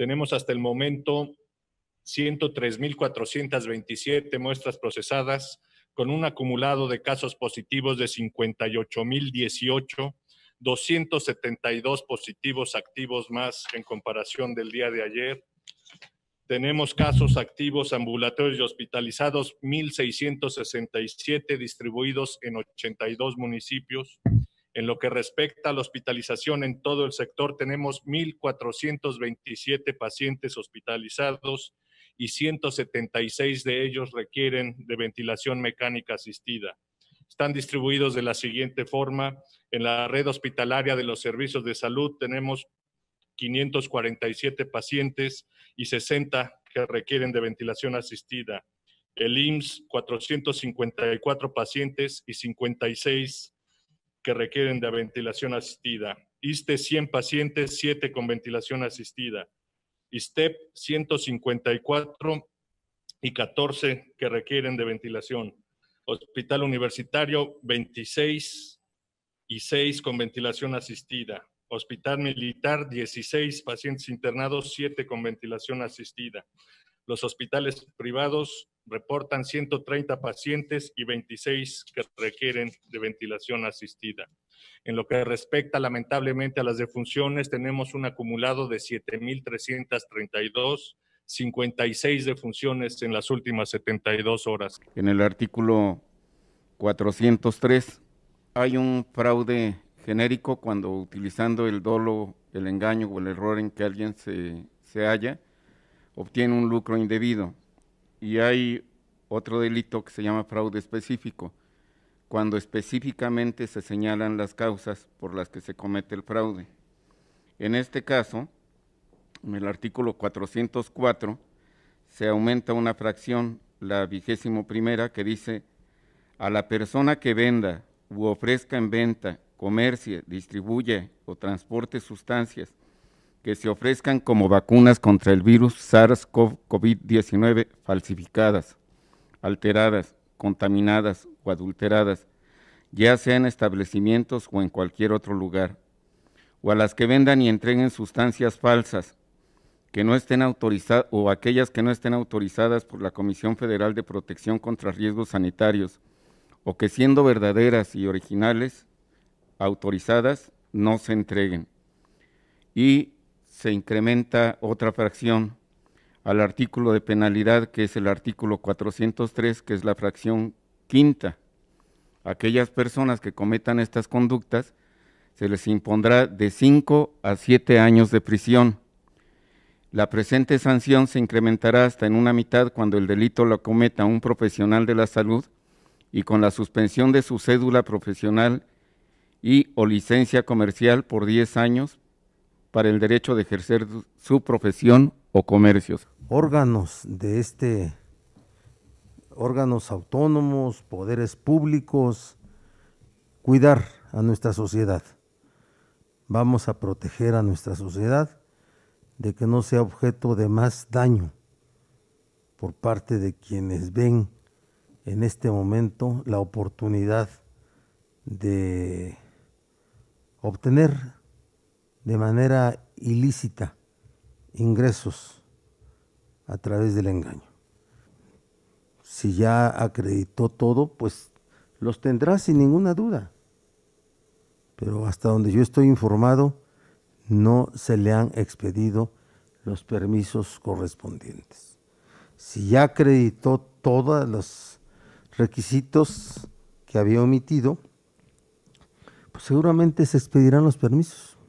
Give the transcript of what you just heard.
Tenemos hasta el momento 103.427 muestras procesadas, con un acumulado de casos positivos de 58.018, 272 positivos activos más en comparación del día de ayer. Tenemos casos activos ambulatorios y hospitalizados, 1.667 distribuidos en 82 municipios. En lo que respecta a la hospitalización en todo el sector, tenemos 1.427 pacientes hospitalizados y 176 de ellos requieren de ventilación mecánica asistida. Están distribuidos de la siguiente forma. En la red hospitalaria de los servicios de salud tenemos 547 pacientes y 60 que requieren de ventilación asistida. El IMSS, 454 pacientes y 56 que requieren de ventilación asistida. ISTE 100 pacientes, 7 con ventilación asistida. ISTEP 154 y 14 que requieren de ventilación. Hospital Universitario 26 y 6 con ventilación asistida. Hospital Militar 16 pacientes internados, 7 con ventilación asistida. Los hospitales privados reportan 130 pacientes y 26 que requieren de ventilación asistida. En lo que respecta lamentablemente a las defunciones, tenemos un acumulado de 7.332 56 defunciones en las últimas 72 horas. En el artículo 403 hay un fraude genérico cuando utilizando el dolo, el engaño o el error en que alguien se, se halla, obtiene un lucro indebido. Y hay otro delito que se llama fraude específico, cuando específicamente se señalan las causas por las que se comete el fraude. En este caso, en el artículo 404, se aumenta una fracción, la vigésimo primera, que dice, a la persona que venda u ofrezca en venta, comercie, distribuye o transporte sustancias que se ofrezcan como vacunas contra el virus SARS-CoV-19 falsificadas, alteradas, contaminadas o adulteradas, ya sea en establecimientos o en cualquier otro lugar, o a las que vendan y entreguen sustancias falsas que no estén autorizadas o aquellas que no estén autorizadas por la Comisión Federal de Protección contra Riesgos Sanitarios o que siendo verdaderas y originales autorizadas no se entreguen. Y se incrementa otra fracción al artículo de penalidad, que es el artículo 403, que es la fracción quinta. Aquellas personas que cometan estas conductas se les impondrá de 5 a 7 años de prisión. La presente sanción se incrementará hasta en una mitad cuando el delito lo cometa un profesional de la salud y con la suspensión de su cédula profesional y o licencia comercial por 10 años para el derecho de ejercer su profesión o comercios. Órganos de este, órganos autónomos, poderes públicos, cuidar a nuestra sociedad. Vamos a proteger a nuestra sociedad de que no sea objeto de más daño por parte de quienes ven en este momento la oportunidad de obtener de manera ilícita ingresos a través del engaño. Si ya acreditó todo, pues los tendrá sin ninguna duda. Pero hasta donde yo estoy informado, no se le han expedido los permisos correspondientes. Si ya acreditó todos los requisitos que había omitido, pues seguramente se expedirán los permisos.